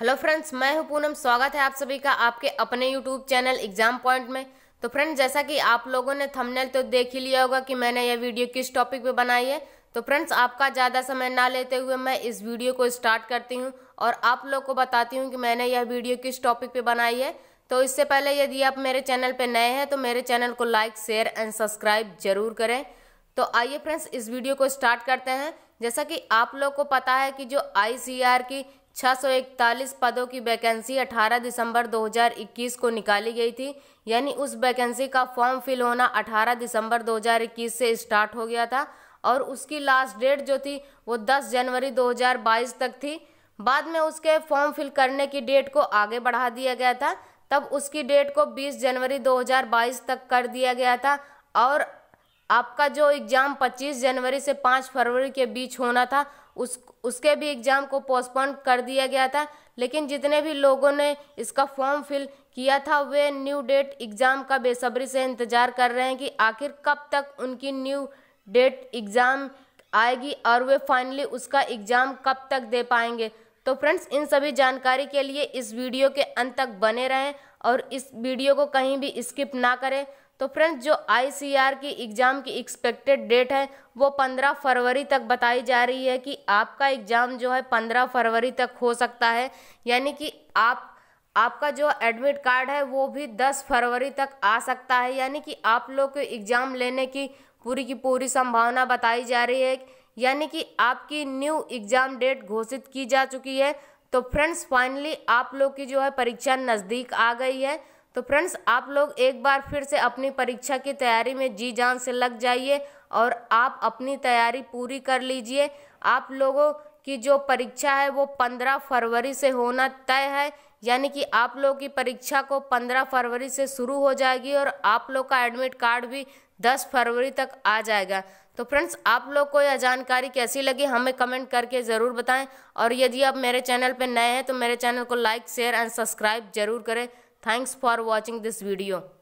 hello friends मैं हूं पूनम स्वागत है आप सभी का आपके अपने यूट्यूब चैनल एग्जाम पॉइंट में तो फ्रेंड्स जैसा कि आप लोगों ने थंबनेल तो देख ही लिया होगा कि मैंने यह वीडियो किस टॉपिक पे बनाई है तो फ्रेंड्स आपका ज़्यादा समय ना लेते हुए मैं इस वीडियो को स्टार्ट करती हूँ और आप लोग को बताती हूँ कि मैंने यह वीडियो किस टॉपिक पर बनाई है तो इससे पहले यदि आप मेरे चैनल पर नए हैं तो मेरे चैनल को लाइक शेयर एंड सब्सक्राइब जरूर करें तो आइए फ्रेंड्स इस वीडियो को स्टार्ट करते हैं जैसा कि आप लोग को पता है कि जो आई की 641 पदों की वैकेंसी 18 दिसंबर 2021 को निकाली गई थी यानी उस वैकेंसी का फॉर्म फिल होना 18 दिसंबर 2021 से स्टार्ट हो गया था और उसकी लास्ट डेट जो थी वो 10 जनवरी 2022 तक थी बाद में उसके फॉर्म फिल करने की डेट को आगे बढ़ा दिया गया था तब उसकी डेट को 20 जनवरी 2022 तक कर दिया गया था और आपका जो एग्ज़ाम 25 जनवरी से 5 फरवरी के बीच होना था उस उसके भी एग्ज़ाम को पोस्टपोन कर दिया गया था लेकिन जितने भी लोगों ने इसका फॉर्म फिल किया था वे न्यू डेट एग्ज़ाम का बेसब्री से इंतज़ार कर रहे हैं कि आखिर कब तक उनकी न्यू डेट एग्ज़ाम आएगी और वे फाइनली उसका एग्ज़ाम कब तक दे पाएंगे तो फ्रेंड्स इन सभी जानकारी के लिए इस वीडियो के अंत तक बने रहें और इस वीडियो को कहीं भी स्किप ना करें तो फ्रेंड्स जो आईसीआर की एग्ज़ाम की एक्सपेक्टेड डेट है वो 15 फरवरी तक बताई जा रही है कि आपका एग्ज़ाम जो है 15 फरवरी तक हो सकता है यानी कि आप आपका जो एडमिट कार्ड है वो भी 10 फरवरी तक आ सकता है यानी कि आप लोग को एग्ज़ाम लेने की पूरी की पूरी संभावना बताई जा रही है यानी कि आपकी न्यू एग्ज़ाम डेट घोषित की जा चुकी है तो फ्रेंड्स फाइनली आप लोग की जो है परीक्षा नज़दीक आ गई है तो फ्रेंड्स आप लोग एक बार फिर से अपनी परीक्षा की तैयारी में जी जान से लग जाइए और आप अपनी तैयारी पूरी कर लीजिए आप लोगों कि जो परीक्षा है वो पंद्रह फरवरी से होना तय है यानी कि आप लोग की परीक्षा को पंद्रह फरवरी से शुरू हो जाएगी और आप लोग का एडमिट कार्ड भी दस फरवरी तक आ जाएगा तो फ्रेंड्स आप लोग को यह जानकारी कैसी लगी हमें कमेंट करके ज़रूर बताएं और यदि आप मेरे चैनल पर नए हैं तो मेरे चैनल को लाइक शेयर एंड सब्सक्राइब जरूर करें thanks for watching this video